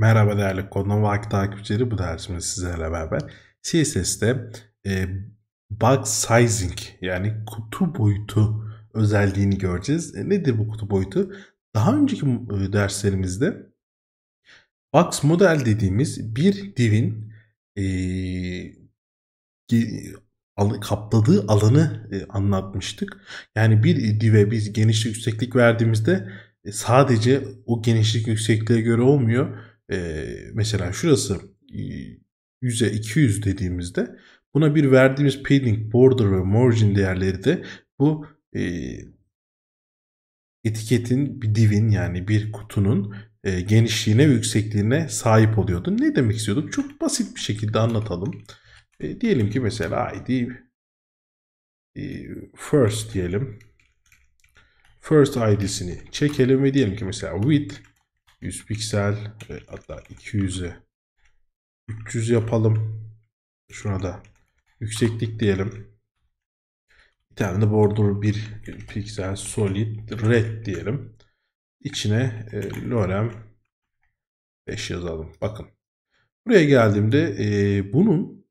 Merhaba değerli konum Vakit takipçileri. Bu dersimiz sizlerle beraber CSS'de e, bug sizing yani kutu boyutu özelliğini göreceğiz. E, nedir bu kutu boyutu? Daha önceki e, derslerimizde box model dediğimiz bir divin e, kapladığı alanı e, anlatmıştık. Yani bir dive biz genişlik yükseklik verdiğimizde e, sadece o genişlik yüksekliğe göre olmuyor e, mesela şurası e, 100'e 200 dediğimizde buna bir verdiğimiz padding, border ve margin değerleri de bu e, etiketin bir divin yani bir kutunun e, genişliğine ve yüksekliğine sahip oluyordu. Ne demek istiyorduk? Çok basit bir şekilde anlatalım. E, diyelim ki mesela ID e, first diyelim. First ID'sini çekelim ve diyelim ki mesela width 100 piksel ve hatta 200'e, 300 yapalım. Şuna da yükseklik diyelim. Bir tane de border 1 piksel solid red diyelim. İçine e, lorem 5 yazalım. Bakın. Buraya geldiğimde e, bunun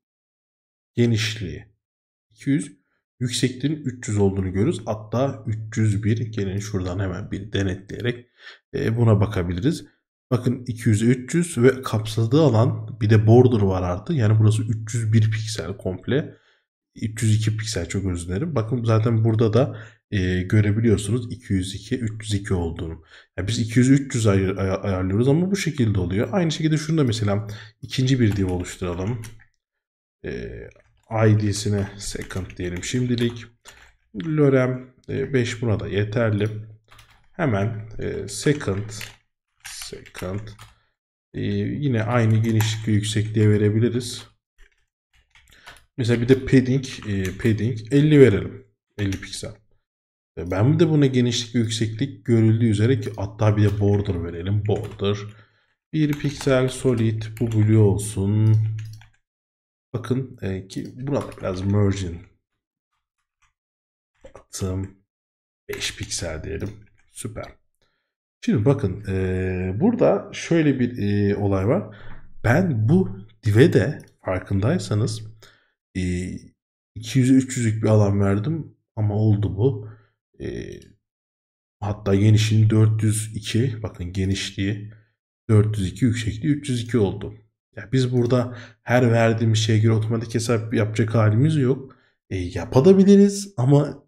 genişliği 200 yüksekliğin 300 olduğunu görürüz. Hatta 301 gelin şuradan hemen bir denetleyerek e, buna bakabiliriz. Bakın 200 300 ve kapsadığı alan bir de border var artık. Yani burası 301 piksel komple. 302 piksel çok özür dilerim. Bakın zaten burada da e, görebiliyorsunuz 202 302 olduğunu. Yani biz 200 300 ayır, ay, ayarlıyoruz ama bu şekilde oluyor. Aynı şekilde şunu da mesela ikinci bir div oluşturalım. E, ID'sine second diyelim şimdilik. Lorem 5 e, buna da yeterli. Hemen e, second second e, yine aynı genişlik ve yüksekliğe verebiliriz. Mesela bir de padding padding 50 verelim. 50 piksel. Ben de buna genişlik ve yükseklik görüldüğü üzere ki hatta bir de border verelim. Border. 1 piksel solid bu blue olsun. Bakın e, ki burada biraz merging attım. 5 piksel diyelim. Süper. Şimdi bakın e, burada şöyle bir e, olay var. Ben bu dive de farkındaysanız e, 200-300'lük bir alan verdim ama oldu bu. E, hatta genişliğini 402 bakın genişliği 402 yüksekliği 302 oldu. Ya biz burada her verdiğimiz şeye göre otomatik hesap yapacak halimiz yok. E, yapabiliriz ama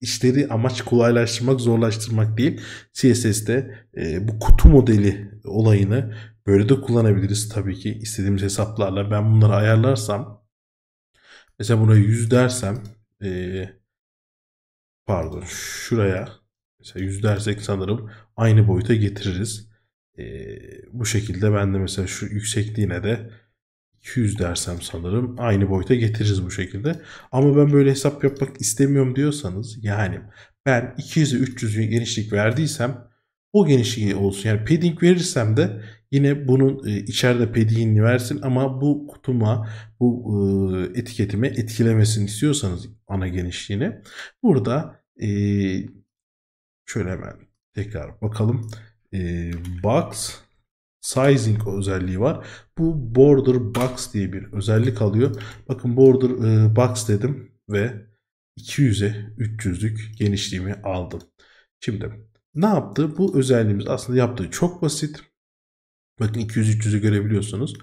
işleri amaç kolaylaştırmak, zorlaştırmak değil. CSS'de e, bu kutu modeli olayını böyle de kullanabiliriz tabii ki istediğimiz hesaplarla. Ben bunları ayarlarsam mesela buraya 100 dersem e, pardon şuraya mesela 100 dersek sanırım aynı boyuta getiririz. E, bu şekilde ben de mesela şu yüksekliğine de 200 dersem sanırım aynı boyuta getiririz bu şekilde. Ama ben böyle hesap yapmak istemiyorum diyorsanız yani ben 200'e 300 genişlik verdiysem o genişliği olsun. Yani padding verirsem de yine bunun e, içeride padding'ini versin ama bu kutuma bu e, etiketime etkilemesini istiyorsanız ana genişliğini burada e, şöyle hemen tekrar bakalım e, box sizing özelliği var. Bu border box diye bir özellik alıyor. Bakın border e, box dedim ve 200'e 300'lük genişliğimi aldım. Şimdi ne yaptı? Bu özelliğimiz aslında yaptığı çok basit. Bakın 200-300'ü görebiliyorsunuz.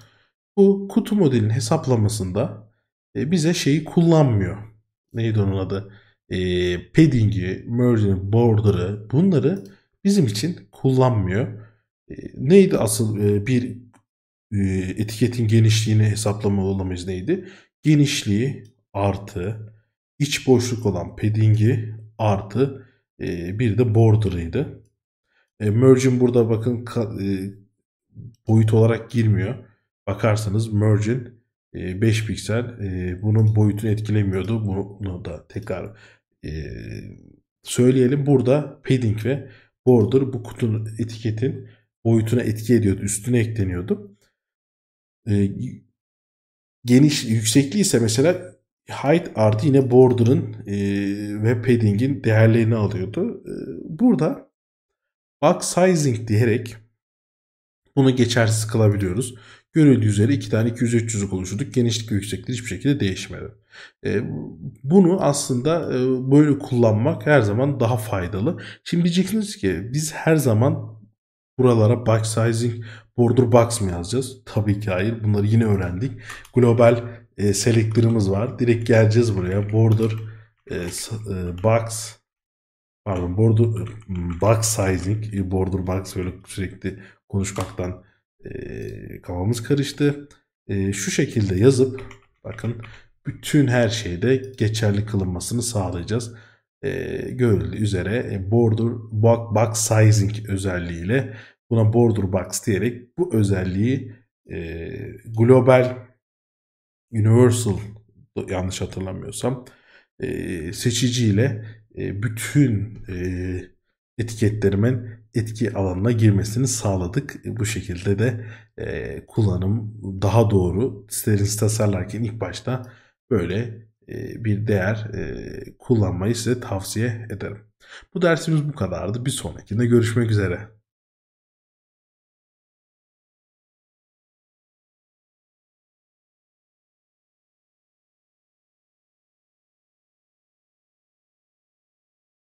Bu kutu modelin hesaplamasında e, bize şeyi kullanmıyor. Neydi onun adı? E, padding'i, merge'ini, border'ı bunları bizim için kullanmıyor. E, neydi asıl e, bir e, etiketin genişliğini hesaplama olamamız neydi? Genişliği artı iç boşluk olan padding'i artı bir de border'ıydı. E, merge'in burada bakın boyut olarak girmiyor. Bakarsanız merge'in 5 piksel bunun boyutunu etkilemiyordu. Bunu da tekrar söyleyelim. Burada padding ve border bu kutunun etiketin boyutuna etki ediyordu. Üstüne ekleniyordu. E, geniş yüksekliği ise mesela height artı yine border'ın e, ve padding'in değerlerini alıyordu. E, burada box sizing diyerek bunu geçersiz kılabiliyoruz. Görüldüğü üzere iki tane 200-300'lük oluşturduk. Genişlik ve yükseklik hiçbir şekilde değişmedi. E, bunu aslında e, böyle kullanmak her zaman daha faydalı. Şimdi diyeceksiniz ki biz her zaman buralara box sizing, border box mı yazacağız? Tabii ki hayır. Bunları yine öğrendik. Global e, select'lerimiz var. Direkt geleceğiz buraya. Border e, e, box pardon border e, box sizing, e, border box böyle sürekli konuşmaktan ee, kafamız karıştı. E, şu şekilde yazıp bakın bütün her şeyde geçerli kılınmasını sağlayacağız. E, ee, görüldüğü üzere e, border box sizing özelliğiyle buna border box diyerek bu özelliği e, global universal yanlış hatırlamıyorsam e, seçiciyle e, bütün e, etiketlerimin etki alanına girmesini sağladık. E, bu şekilde de e, kullanım daha doğru. Sitenizi tasarlarken ilk başta böyle e, bir değer e, kullanmayı size tavsiye ederim. Bu dersimiz bu kadardı. Bir sonrakinde görüşmek üzere.